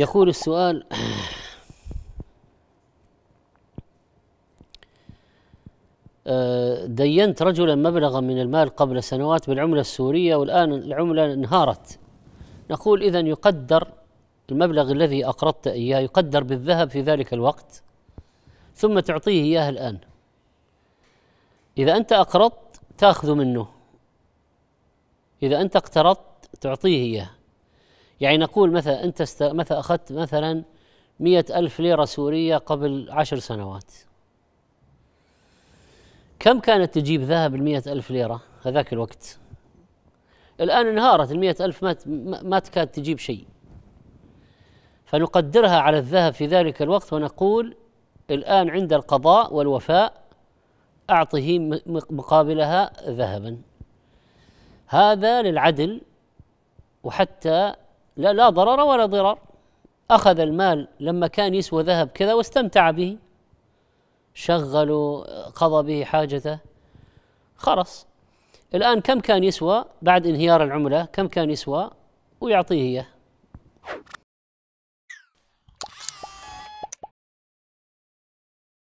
يقول السؤال آه، دينت رجلا مبلغا من المال قبل سنوات بالعمله السوريه والان العمله انهارت نقول اذا يقدر المبلغ الذي اقرضت اياه يقدر بالذهب في ذلك الوقت ثم تعطيه اياه الان اذا انت اقرضت تاخذ منه اذا انت اقترضت تعطيه اياه يعني نقول مثلا أنت است... مثلا أخذت مثلا مية ألف ليرة سورية قبل عشر سنوات كم كانت تجيب ذهب المية ألف ليرة هذاك الوقت الآن انهارت المية ألف ما, ما تكاد تجيب شيء فنقدرها على الذهب في ذلك الوقت ونقول الآن عند القضاء والوفاء أعطه مقابلها ذهبا هذا للعدل وحتى لا لا ضرر ولا ضرار أخذ المال لما كان يسوى ذهب كذا واستمتع به شغلوا قضى به حاجته خلص الآن كم كان يسوى بعد انهيار العملة كم كان يسوى ويعطيه إياه